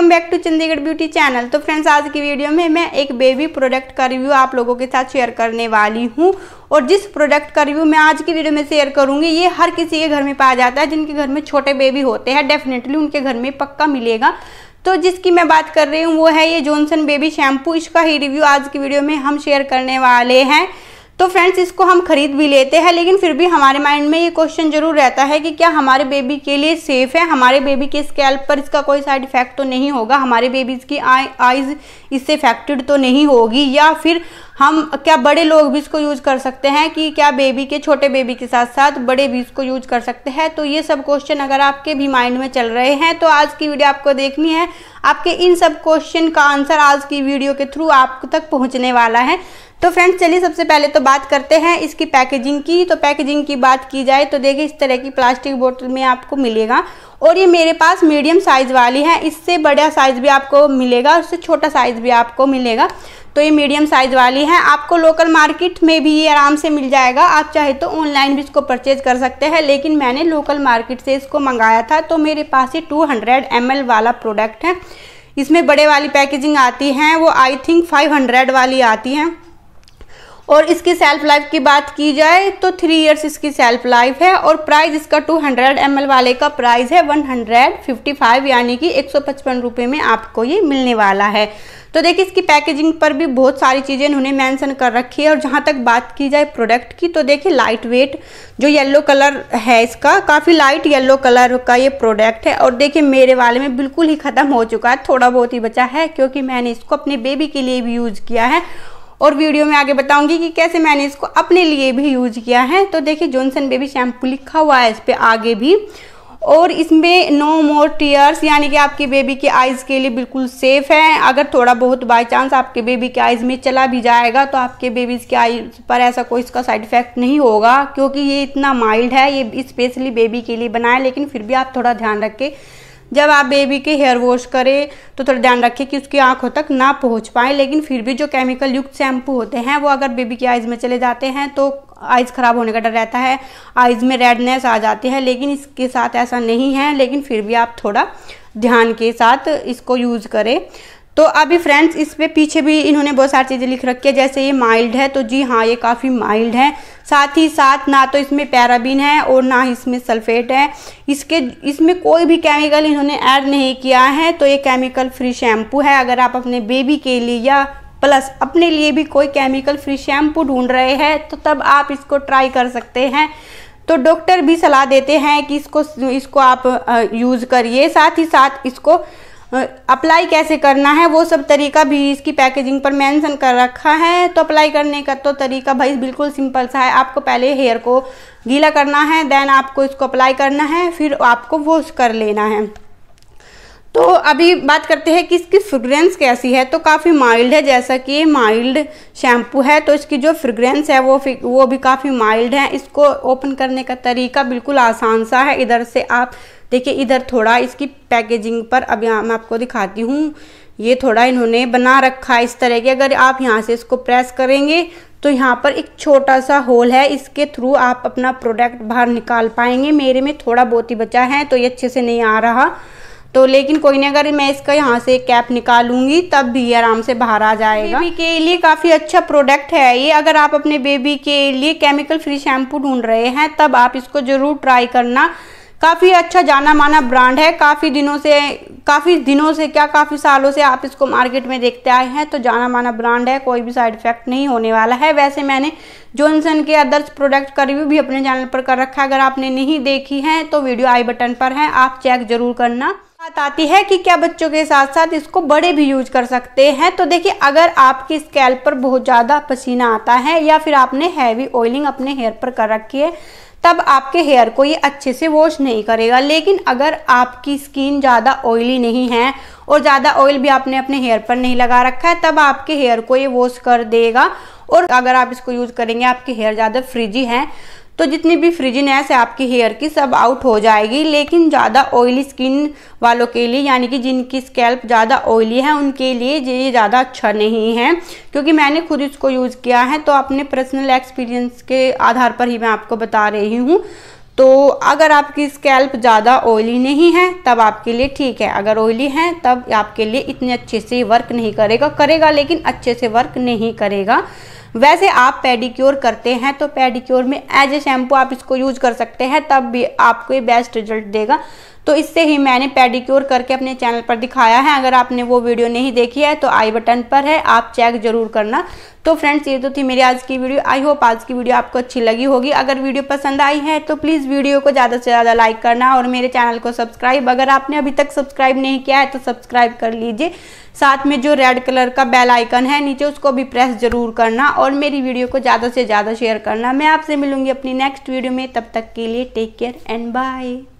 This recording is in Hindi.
welcome back to Chandigarh beauty channel तो फ्रेंड्स आज की वीडियो में मैं एक बेबी प्रोडक्ट का रिव्यू आप लोगों के साथ शेयर करने वाली हूँ और जिस प्रोडक्ट का रिव्यू मैं आज की वीडियो में शेयर करूंगी ये हर किसी के घर में पाया जाता है जिनके घर में छोटे बेबी होते हैं डेफिनेटली उनके घर में पक्का मिलेगा तो जिसकी मैं बात कर रही हूँ वो है ये जॉनसन बेबी शैम्पू इसका ही रिव्यू आज की वीडियो में हम शेयर करने वाले हैं तो फ्रेंड्स इसको हम खरीद भी लेते हैं लेकिन फिर भी हमारे माइंड में ये क्वेश्चन जरूर रहता है कि क्या हमारे बेबी के लिए सेफ़ है हमारे बेबी के स्कैल्प पर इसका कोई साइड इफेक्ट तो नहीं होगा हमारे बेबीज़ की आई आईज इससे इफेक्टेड तो नहीं होगी या फिर हम क्या बड़े लोग भी इसको यूज कर सकते हैं कि क्या बेबी के छोटे बेबी के साथ साथ बड़े भी इसको यूज कर सकते हैं तो ये सब क्वेश्चन अगर आपके भी माइंड में चल रहे हैं तो आज की वीडियो आपको देखनी है आपके इन सब क्वेश्चन का आंसर आज की वीडियो के थ्रू आप तक पहुँचने वाला है तो फ्रेंड्स चलिए सबसे पहले तो बात करते हैं इसकी पैकेजिंग की तो पैकेजिंग की बात की जाए तो देखिए इस तरह की प्लास्टिक बोतल में आपको मिलेगा और ये मेरे पास मीडियम साइज़ वाली है इससे बड़ा साइज़ भी आपको मिलेगा उससे छोटा साइज़ भी आपको मिलेगा तो ये मीडियम साइज़ वाली है आपको लोकल मार्केट में भी ये आराम से मिल जाएगा आप चाहे तो ऑनलाइन भी इसको परचेज़ कर सकते हैं लेकिन मैंने लोकल मार्केट से इसको मंगाया था तो मेरे पास ये टू हंड्रेड वाला प्रोडक्ट है इसमें बड़े वाली पैकेजिंग आती हैं वो आई थिंक 500 वाली आती हैं और इसकी सेल्फ लाइफ की बात की जाए तो थ्री इयर्स इसकी सेल्फ लाइफ है और प्राइस इसका 200 हंड्रेड वाले का प्राइस है 155 यानी कि एक सौ में आपको ये मिलने वाला है तो देखिए इसकी पैकेजिंग पर भी बहुत सारी चीज़ें इन्होंने मेंशन कर रखी है और जहाँ तक बात की जाए प्रोडक्ट की तो देखिए लाइट वेट जो येलो कलर है इसका काफ़ी लाइट येलो कलर का ये प्रोडक्ट है और देखिए मेरे वाले में बिल्कुल ही ख़त्म हो चुका है थोड़ा बहुत ही बचा है क्योंकि मैंने इसको अपने बेबी के लिए भी यूज़ किया है और वीडियो में आगे बताऊंगी कि कैसे मैंने इसको अपने लिए भी यूज किया है तो देखिए जॉनसन बेबी शैम्पू लिखा हुआ है इस पर आगे भी और इसमें नो मोर टीयर्स यानी कि आपके बेबी के आइज़ के लिए बिल्कुल सेफ़ है अगर थोड़ा बहुत बाई चांस आपके बेबी के आइज़ में चला भी जाएगा तो आपके बेबीज़ के आइज़ पर ऐसा कोई इसका साइड इफ़ेक्ट नहीं होगा क्योंकि ये इतना माइल्ड है ये स्पेशली बेबी के लिए बनाया लेकिन फिर भी आप थोड़ा ध्यान रख के जब आप बेबी के हेयर वॉश करें तो थोड़ा ध्यान रखें कि उसकी आंखों तक ना पहुंच पाए लेकिन फिर भी जो केमिकल युक्त शैम्पू होते हैं वो अगर बेबी की आइज़ में चले जाते हैं तो आइज़ ख़राब होने का डर रहता है आइज़ में रेडनेस आ जाती है लेकिन इसके साथ ऐसा नहीं है लेकिन फिर भी आप थोड़ा ध्यान के साथ इसको यूज़ करें तो अभी फ्रेंड्स इस पे पीछे भी इन्होंने बहुत सारी चीज़ें लिख रखी है जैसे ये माइल्ड है तो जी हाँ ये काफ़ी माइल्ड है साथ ही साथ ना तो इसमें पैराबिन है और ना इसमें सल्फेट है इसके इसमें कोई भी केमिकल इन्होंने ऐड नहीं किया है तो ये केमिकल फ्री शैम्पू है अगर आप अपने बेबी के लिए या प्लस अपने लिए भी कोई केमिकल फ्री शैम्पू ढूंढ रहे हैं तो तब आप इसको ट्राई कर सकते हैं तो डॉक्टर भी सलाह देते हैं कि इसको इसको आप यूज़ करिए साथ ही साथ इसको अप्लाई कैसे करना है वो सब तरीका भी इसकी पैकेजिंग पर मेंशन कर रखा है तो अप्लाई करने का तो तरीका भाई बिल्कुल सिंपल सा है आपको पहले हेयर को गीला करना है देन आपको इसको अप्लाई करना है फिर आपको वॉश कर लेना है तो अभी बात करते हैं कि इसकी फ्रेग्रेंस कैसी है तो काफ़ी माइल्ड है जैसा कि ये माइल्ड शैम्पू है तो इसकी जो फ्रेग्रेंस है वो वो भी काफ़ी माइल्ड है इसको ओपन करने का तरीका बिल्कुल आसान सा है इधर से आप देखिए इधर थोड़ा इसकी पैकेजिंग पर अब यहाँ मैं आपको दिखाती हूँ ये थोड़ा इन्होंने बना रखा है इस तरह के अगर आप यहाँ से इसको प्रेस करेंगे तो यहाँ पर एक छोटा सा होल है इसके थ्रू आप अपना प्रोडक्ट बाहर निकाल पाएंगे मेरे में थोड़ा बहुत ही बचा है तो ये अच्छे से नहीं आ रहा तो लेकिन कोई नहीं अगर मैं इसका यहाँ से कैप निकालूंगी तब भी आराम से बाहर आ जाएगा बेबी के लिए काफ़ी अच्छा प्रोडक्ट है ये अगर आप अपने बेबी के लिए केमिकल फ्री शैम्पू ढूंढ रहे हैं तब आप इसको ज़रूर ट्राई करना काफ़ी अच्छा जाना माना ब्रांड है काफ़ी दिनों से काफ़ी दिनों से क्या काफ़ी सालों से आप इसको मार्केट में देखते आए हैं तो जाना माना ब्रांड है कोई भी साइड इफेक्ट नहीं होने वाला है वैसे मैंने जॉनसन के अदर्स प्रोडक्ट का रिव्यू भी अपने चैनल पर कर रखा है अगर आपने नहीं देखी है तो वीडियो आई बटन पर है आप चेक ज़रूर करना बात आती है कि क्या बच्चों के साथ साथ इसको बड़े भी यूज कर सकते हैं तो देखिए अगर आपकी स्कैल पर बहुत ज़्यादा पसीना आता है या फिर आपने हैवी ऑयलिंग अपने हेयर पर कर रखी है तब आपके हेयर को ये अच्छे से वॉश नहीं करेगा लेकिन अगर आपकी स्किन ज़्यादा ऑयली नहीं है और ज़्यादा ऑयल भी आपने अपने हेयर पर नहीं लगा रखा है तब आपके हेयर को ये वॉश कर देगा और अगर आप इसको यूज़ करेंगे आपके हेयर ज़्यादा फ्रिजी हैं तो जितनी भी फ्रिजीनेस है आपकी हेयर की सब आउट हो जाएगी लेकिन ज़्यादा ऑयली स्किन वालों के लिए यानी कि जिनकी स्कैल्प ज़्यादा ऑयली है उनके लिए ये ज़्यादा अच्छा नहीं है क्योंकि मैंने खुद इसको यूज़ किया है तो अपने पर्सनल एक्सपीरियंस के आधार पर ही मैं आपको बता रही हूँ तो अगर आपकी स्कैल्प ज़्यादा ऑयली नहीं है तब आपके लिए ठीक है अगर ऑयली है तब आपके लिए इतने अच्छे से वर्क नहीं करेगा करेगा लेकिन अच्छे से वर्क नहीं करेगा वैसे आप पेडिक्योर करते हैं तो पेडिक्योर में एज ए शैम्पू आप इसको यूज कर सकते हैं तब भी आपको ये बेस्ट रिजल्ट देगा तो इससे ही मैंने पेडिक्योर करके अपने चैनल पर दिखाया है अगर आपने वो वीडियो नहीं देखी है तो आई बटन पर है आप चेक जरूर करना तो फ्रेंड्स ये तो थी मेरी आज की वीडियो आई होप आज की वीडियो आपको अच्छी लगी होगी अगर वीडियो पसंद आई है तो प्लीज़ वीडियो को ज़्यादा से ज़्यादा लाइक करना और मेरे चैनल को सब्सक्राइब अगर आपने अभी तक सब्सक्राइब नहीं किया है तो सब्सक्राइब कर लीजिए साथ में जो रेड कलर का बेल आइकन है नीचे उसको भी प्रेस जरूर करना और मेरी वीडियो को ज़्यादा से ज़्यादा शेयर करना मैं आपसे मिलूंगी अपनी नेक्स्ट वीडियो में तब तक के लिए टेक केयर एंड बाय